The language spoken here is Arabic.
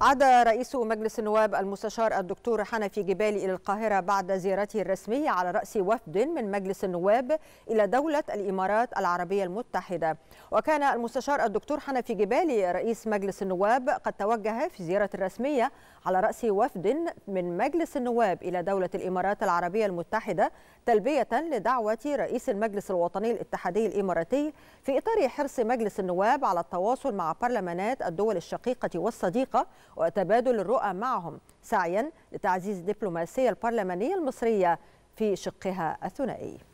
عاد رئيس مجلس النواب المستشار الدكتور حنفي جبالي إلى القاهرة بعد زيارته الرسمية على رأس وفد من مجلس النواب إلى دولة الإمارات العربية المتحدة وكان المستشار الدكتور حنفي جبالي رئيس مجلس النواب قد توجه في زيارة رسمية على رأس وفد من مجلس النواب إلى دولة الإمارات العربية المتحدة تلبية لدعوة رئيس المجلس الوطني الاتحادي الإماراتي في إطار حرص مجلس النواب على التواصل مع برلمانات الدول الشقيقة والصديقة وتبادل الرؤى معهم سعيا لتعزيز الدبلوماسية البرلمانية المصرية في شقها الثنائي